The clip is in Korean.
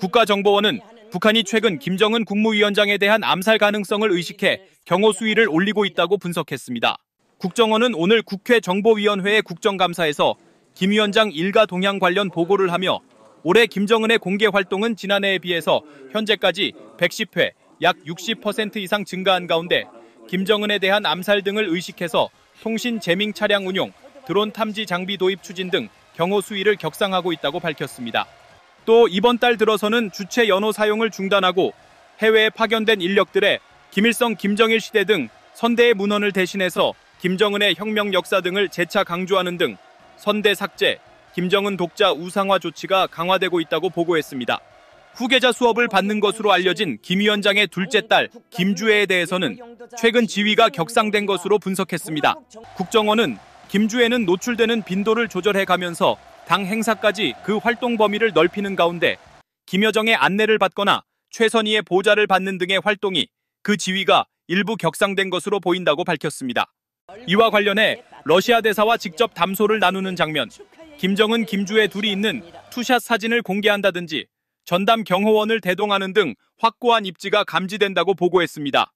국가정보원은 북한이 최근 김정은 국무위원장에 대한 암살 가능성을 의식해 경호 수위를 올리고 있다고 분석했습니다. 국정원은 오늘 국회 정보위원회의 국정감사에서 김 위원장 일가 동향 관련 보고를 하며 올해 김정은의 공개 활동은 지난해에 비해서 현재까지 110회 약 60% 이상 증가한 가운데 김정은에 대한 암살 등을 의식해서 통신 재밍 차량 운용, 드론 탐지 장비 도입 추진 등 경호 수위를 격상하고 있다고 밝혔습니다. 또 이번 달 들어서는 주체 연호 사용을 중단하고 해외에 파견된 인력들의 김일성, 김정일 시대 등 선대의 문헌을 대신해서 김정은의 혁명 역사 등을 재차 강조하는 등 선대 삭제, 김정은 독자 우상화 조치가 강화되고 있다고 보고했습니다. 후계자 수업을 받는 것으로 알려진 김 위원장의 둘째 딸김주혜에 대해서는 최근 지위가 격상된 것으로 분석했습니다. 국정원은 김주애는 노출되는 빈도를 조절해 가면서 당 행사까지 그 활동 범위를 넓히는 가운데 김여정의 안내를 받거나 최선희의 보좌를 받는 등의 활동이 그 지위가 일부 격상된 것으로 보인다고 밝혔습니다. 이와 관련해 러시아 대사와 직접 담소를 나누는 장면, 김정은 김주애 둘이 있는 투샷 사진을 공개한다든지 전담 경호원을 대동하는 등 확고한 입지가 감지된다고 보고했습니다.